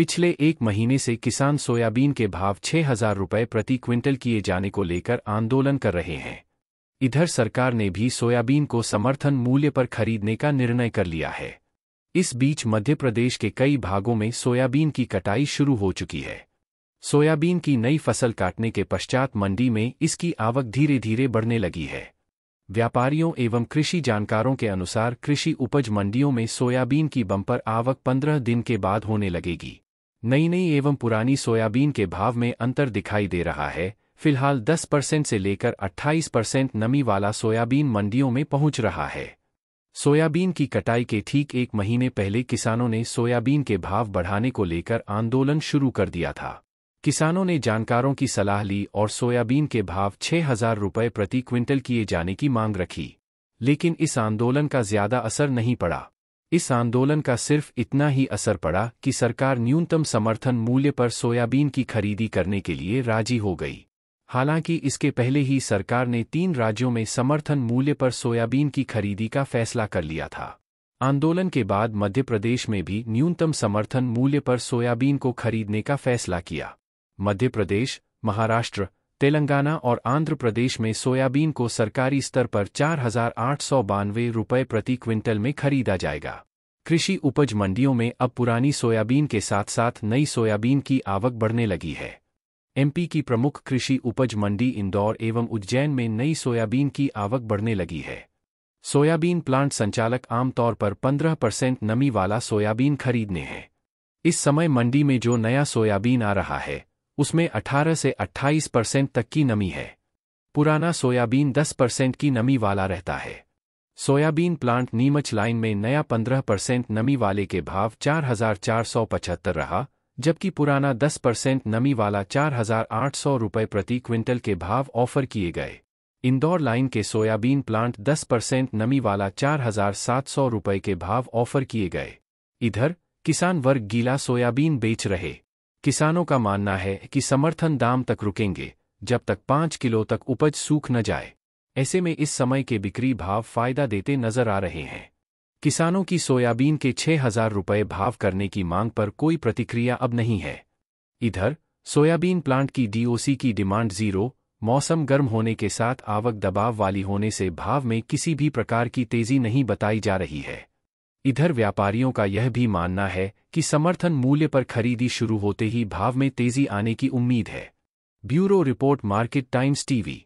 पिछले एक महीने से किसान सोयाबीन के भाव छह हजार रुपये प्रति क्विंटल किए जाने को लेकर आंदोलन कर रहे हैं इधर सरकार ने भी सोयाबीन को समर्थन मूल्य पर खरीदने का निर्णय कर लिया है इस बीच मध्य प्रदेश के कई भागों में सोयाबीन की कटाई शुरू हो चुकी है सोयाबीन की नई फसल काटने के पश्चात मंडी में इसकी आवक धीरे धीरे बढ़ने लगी है व्यापारियों एवं कृषि जानकारों के अनुसार कृषि उपज मंडियों में सोयाबीन की बम्पर आवक 15 दिन के बाद होने लगेगी नई नई एवं पुरानी सोयाबीन के भाव में अंतर दिखाई दे रहा है फिलहाल 10 परसेंट से लेकर 28 परसेंट नमी वाला सोयाबीन मंडियों में पहुंच रहा है सोयाबीन की कटाई के ठीक एक महीने पहले किसानों ने सोयाबीन के भाव बढ़ाने को लेकर आंदोलन शुरू कर दिया था किसानों ने जानकारों की सलाह ली और सोयाबीन के भाव छह हजार रुपये प्रति क्विंटल किए जाने की मांग रखी लेकिन इस आंदोलन का ज्यादा असर नहीं पड़ा इस आंदोलन का सिर्फ इतना ही असर पड़ा कि सरकार न्यूनतम समर्थन मूल्य पर सोयाबीन की खरीदी करने के लिए राजी हो गई हालांकि इसके पहले ही सरकार ने तीन राज्यों में समर्थन मूल्य पर सोयाबीन की खरीदी का फैसला कर लिया था आंदोलन के बाद मध्य प्रदेश में भी न्यूनतम समर्थन मूल्य पर सोयाबीन को खरीदने का फैसला किया मध्य प्रदेश महाराष्ट्र तेलंगाना और आंध्र प्रदेश में सोयाबीन को सरकारी स्तर पर चार हजार आठ सौ बानवे रुपये प्रति क्विंटल में खरीदा जाएगा कृषि उपज मंडियों में अब पुरानी सोयाबीन के साथ साथ नई सोयाबीन की आवक बढ़ने लगी है एमपी की प्रमुख कृषि उपज मंडी इंदौर एवं उज्जैन में नई सोयाबीन की आवक बढ़ने लगी है सोयाबीन प्लांट संचालक आमतौर पर 15 परसेंट नमी वाला सोयाबीन खरीदने हैं इस समय मंडी में जो नया सोयाबीन आ रहा है उसमें 18 से 28 परसेंट तक की नमी है पुराना सोयाबीन 10 परसेंट की नमी वाला रहता है सोयाबीन प्लांट नीमच लाइन में नया 15 परसेंट नमी वाले के भाव चार रहा जबकि पुराना 10 परसेंट नमी वाला चार रुपये प्रति क्विंटल के भाव ऑफर किए गए इंदौर लाइन के सोयाबीन प्लांट 10 परसेंट नमी वाला चार रुपये के भाव ऑफर किए गए इधर किसान वर्ग गीला सोयाबीन बेच रहे किसानों का मानना है कि समर्थन दाम तक रुकेंगे जब तक पांच किलो तक उपज सूख न जाए ऐसे में इस समय के बिक्री भाव फायदा देते नजर आ रहे हैं किसानों की सोयाबीन के छह हजार रुपये भाव करने की मांग पर कोई प्रतिक्रिया अब नहीं है इधर सोयाबीन प्लांट की डीओसी की डिमांड जीरो मौसम गर्म होने के साथ आवक दबाव वाली होने से भाव में किसी भी प्रकार की तेजी नहीं बताई जा रही है इधर व्यापारियों का यह भी मानना है कि समर्थन मूल्य पर खरीदी शुरू होते ही भाव में तेजी आने की उम्मीद है bureau report Market Times TV